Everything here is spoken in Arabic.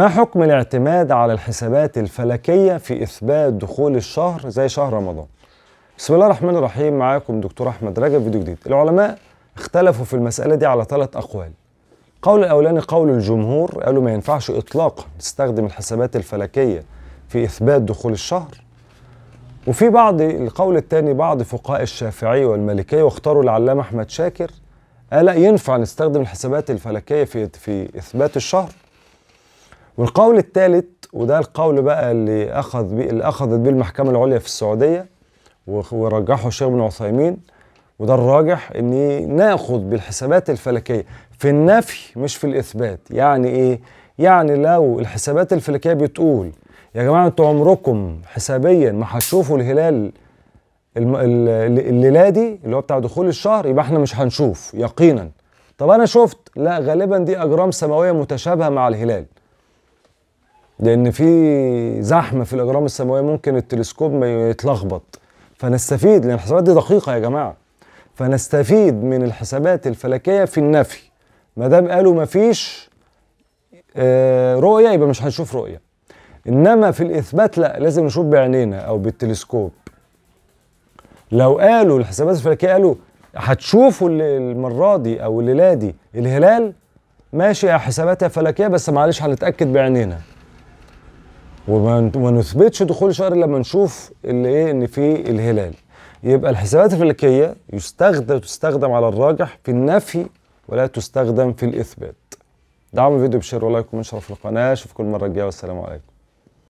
ما حكم الاعتماد على الحسابات الفلكية في إثبات دخول الشهر زي شهر رمضان؟ بسم الله الرحمن الرحيم معاكم دكتور أحمد رجب فيديو جديد العلماء اختلفوا في المسألة دي على ثلاث أقوال قول الأولاني قول الجمهور قالوا ما ينفعش إطلاقا تستخدم الحسابات الفلكية في إثبات دخول الشهر وفي بعض القول الثاني بعض فقهاء الشافعية والمالكية واختاروا العلامة أحمد شاكر قال لا ينفع نستخدم الحسابات الفلكية في في إثبات الشهر والقول الثالث وده القول بقى اللي اخذ بيه اللي اخذت بيه المحكمه العليا في السعوديه ورجحه الشيخ ابن عثيمين وده الراجح ان ناخذ بالحسابات الفلكيه في النفي مش في الاثبات يعني ايه يعني لو الحسابات الفلكيه بتقول يا جماعه انتوا عمركم حسابيا ما هتشوفوا الهلال الليله دي اللي هو بتاع دخول الشهر يبقى احنا مش هنشوف يقينا طب انا شفت لا غالبا دي اجرام سماويه متشابهه مع الهلال لان في زحمه في الاجرام السماويه ممكن التلسكوب ما يتلخبط فنستفيد لان الحسابات دي دقيقه يا جماعه فنستفيد من الحسابات الفلكيه في النفي ما دام قالوا ما فيش آه، رؤيه يبقى مش هنشوف رؤيه انما في الاثبات لا لازم نشوف بعينينا او بالتلسكوب لو قالوا الحسابات الفلكيه قالوا هتشوفوا المره دي او الليله دي الهلال ماشي حساباتها فلكيه بس معلش هنتاكد بعينينا وما نثبتش دخول شهر لما نشوف اللي ايه ان في الهلال يبقى الحسابات الفلكيه يستخدم تستخدم على الراجح في النفي ولا تستخدم في الاثبات دعم الفيديو بشير ولايك ومنشر في القناه اشوفكم المره الجايه والسلام عليكم